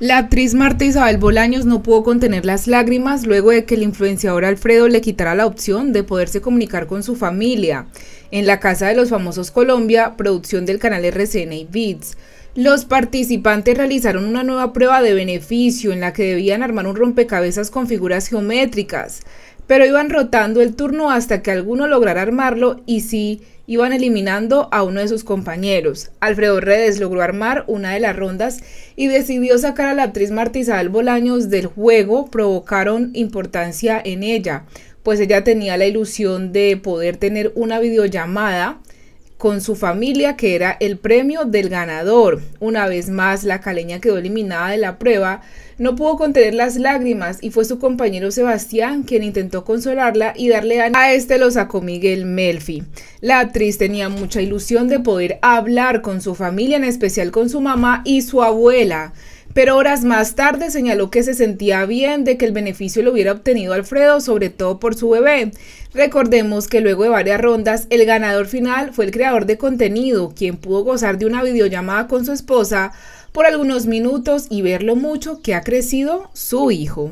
La actriz Marta Isabel Bolaños no pudo contener las lágrimas luego de que el influenciador Alfredo le quitara la opción de poderse comunicar con su familia en la Casa de los Famosos Colombia, producción del canal RCN y Bits, Los participantes realizaron una nueva prueba de beneficio en la que debían armar un rompecabezas con figuras geométricas, pero iban rotando el turno hasta que alguno lograra armarlo y sí iban eliminando a uno de sus compañeros. Alfredo Redes logró armar una de las rondas y decidió sacar a la actriz Marta Isabel Bolaños del juego, provocaron importancia en ella, pues ella tenía la ilusión de poder tener una videollamada con su familia, que era el premio del ganador. Una vez más, la caleña quedó eliminada de la prueba, no pudo contener las lágrimas y fue su compañero Sebastián quien intentó consolarla y darle a este lo sacó Miguel Melfi. La actriz tenía mucha ilusión de poder hablar con su familia, en especial con su mamá y su abuela. Pero horas más tarde señaló que se sentía bien de que el beneficio lo hubiera obtenido Alfredo, sobre todo por su bebé. Recordemos que luego de varias rondas, el ganador final fue el creador de contenido, quien pudo gozar de una videollamada con su esposa por algunos minutos y ver lo mucho que ha crecido su hijo.